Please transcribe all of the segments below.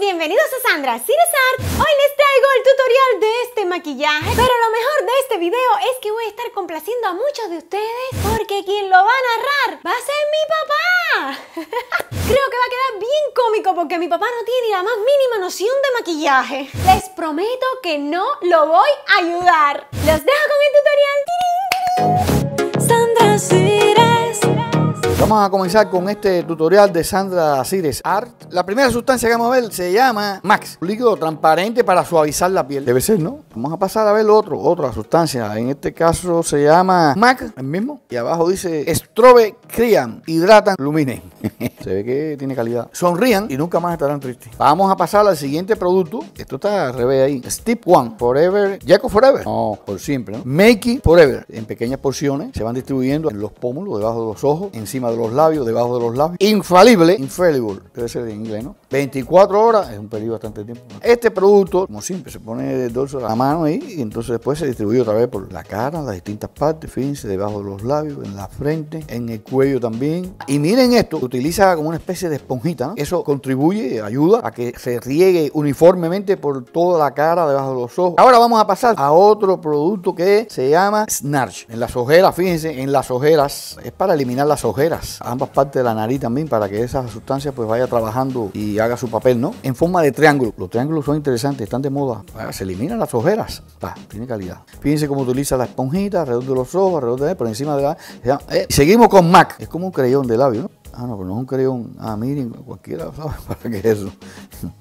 bienvenidos a Sandra César. Hoy les traigo el tutorial de este maquillaje, pero lo mejor de este video es que voy a estar complaciendo a muchos de ustedes porque quien lo va a narrar va a ser mi papá. Creo que va a quedar bien cómico porque mi papá no tiene la más mínima noción de maquillaje. Les prometo que no lo voy a ayudar. Los dejo con el tutorial. Pues vamos a comenzar con este tutorial de Sandra Cires Art. La primera sustancia que vamos a ver se llama Max, un líquido transparente para suavizar la piel. Debe ser, ¿no? Vamos a pasar a ver otro, otra sustancia. En este caso se llama Max, el mismo. Y abajo dice Strobe Cream Hidratan Lumine. Se ve que tiene calidad. Sonrían y nunca más estarán tristes. Vamos a pasar al siguiente producto. Esto está al revés ahí. Step One, Forever, Jacob Forever. No, por siempre, ¿no? Makey Forever. En pequeñas porciones se van distribuyendo en los pómulos, debajo de los ojos, encima de los labios, debajo de los labios. Infalible, infallible, debe ser en inglés, ¿no? 24 horas es un periodo bastante tiempo. Este producto, como siempre, se pone de dorso a la mano ahí y entonces después se distribuye otra vez por la cara, las distintas partes, fíjense, debajo de los labios, en la frente, en el cuello también. Y miren esto, utiliza como una especie de esponjita. ¿no? Eso contribuye, ayuda a que se riegue uniformemente por toda la cara, debajo de los ojos. Ahora vamos a pasar a otro producto que se llama Snarch. En las ojeras, fíjense, en las ojeras es para eliminar las ojeras, ambas partes de la nariz también, para que esa sustancia pues vaya trabajando y haga su papel, ¿no? En forma de triángulo. Los triángulos son interesantes, están de moda. Ah, se eliminan las ojeras. Ah, tiene calidad. Fíjense cómo utiliza la esponjita alrededor de los ojos, alrededor de por encima de la... Eh, seguimos con MAC. Es como un creyón de labio, ¿no? Ah, no, pero no es un creón. Ah, miren, cualquiera sabe para qué es eso.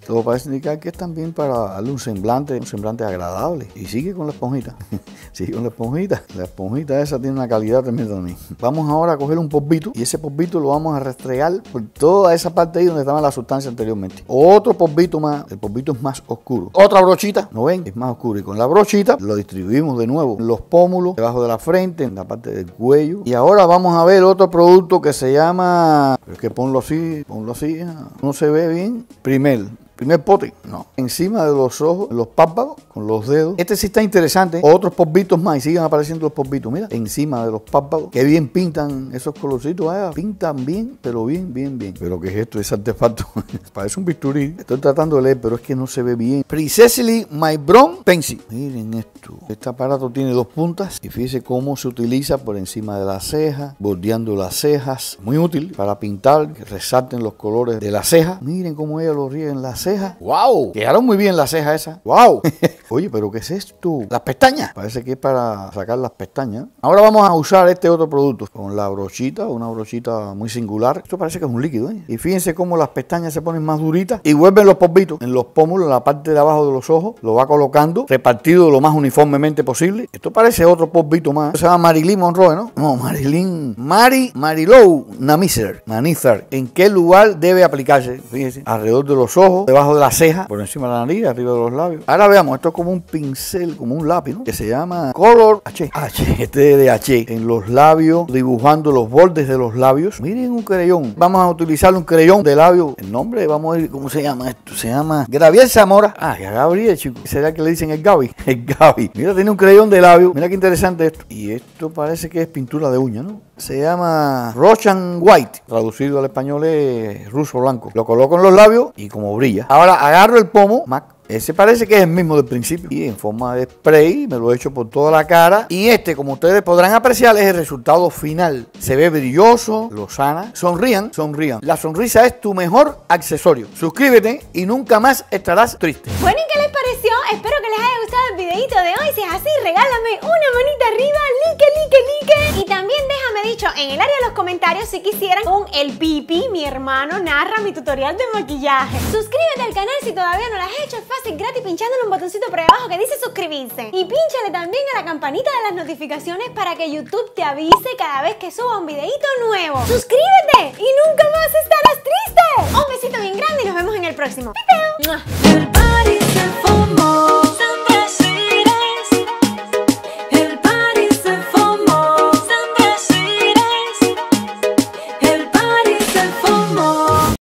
Todo parece indicar que es también para darle un semblante, un semblante agradable. Y sigue con la esponjita. sigue con la esponjita. La esponjita esa tiene una calidad tremenda también. Vamos ahora a coger un polvito y ese polvito lo vamos a restregar por toda esa parte ahí donde estaba la sustancia anteriormente. Otro polvito más. El polvito es más oscuro. Otra brochita. ¿No ven? Es más oscuro. Y con la brochita lo distribuimos de nuevo en los pómulos, debajo de la frente, en la parte del cuello. Y ahora vamos a ver otro producto que se llama es que ponlo así, ponlo así, no se ve bien. Primer, Primer pote no. Encima de los ojos, los párpados, con los dedos. Este sí está interesante. Otros polvitos más y siguen apareciendo los polvitos. Mira, encima de los párpados. Qué bien pintan esos colorcitos. Ah, pintan bien, pero bien, bien, bien. Pero ¿qué es esto? Es artefacto. Parece un bisturí. Estoy tratando de leer, pero es que no se ve bien. Princessly My Brown Pencil. Miren esto. Este aparato tiene dos puntas. Y fíjense cómo se utiliza por encima de la ceja, bordeando las cejas. Muy útil para pintar, que resalten los colores de la ceja. Miren cómo ella lo riega en la ceja ¡Wow! Quedaron muy bien la ceja esa. ¡Wow! Oye, pero ¿qué es esto? Las pestañas. Parece que es para sacar las pestañas. Ahora vamos a usar este otro producto con la brochita, una brochita muy singular. Esto parece que es un líquido, ¿eh? Y fíjense cómo las pestañas se ponen más duritas y vuelven los pompitos en los pómulos, en la parte de abajo de los ojos. Lo va colocando, repartido lo más uniformemente posible. Esto parece otro posvito más. se llama Marilyn Monroe, ¿no? No, Marilyn. Mari, Marilou Namizer. Manizar. ¿En qué lugar debe aplicarse? Fíjense. Alrededor de los ojos, debajo de la ceja, por encima de la nariz, arriba de los labios. Ahora veamos, esto como un pincel, como un lápiz, ¿no? que se llama Color H. H, este de H, en los labios, dibujando los bordes de los labios. Miren un creyón. Vamos a utilizar un creyón de labio. El nombre, vamos a ver cómo se llama esto. Se llama Gabriel Zamora. Ah, Gabriel, chico. ¿Será que le dicen el Gabi? El Gabi. Mira, tiene un creyón de labio. Mira qué interesante esto. Y esto parece que es pintura de uña, ¿no? Se llama Russian White. Traducido al español es ruso blanco. Lo coloco en los labios y como brilla. Ahora agarro el pomo, Mac, ese parece que es el mismo del principio. Y en forma de spray me lo he hecho por toda la cara. Y este, como ustedes podrán apreciar, es el resultado final. Se ve brilloso, lo sana. Sonrían, sonrían. La sonrisa es tu mejor accesorio. Suscríbete y nunca más estarás triste. Bueno, ¿y qué les pareció? Espero que les haya gustado el videito de hoy. Si es así, regálame una manita arriba, like, like, like en el área de los comentarios si quisieran un El Pipi, mi hermano, narra mi tutorial de maquillaje. Suscríbete al canal si todavía no lo has hecho, es fácil, gratis, en un botoncito por abajo que dice suscribirse. Y pínchale también a la campanita de las notificaciones para que YouTube te avise cada vez que suba un videito nuevo. ¡Suscríbete! Y nunca más estarás triste. Un besito bien grande y nos vemos en el próximo. ¡Pipeo!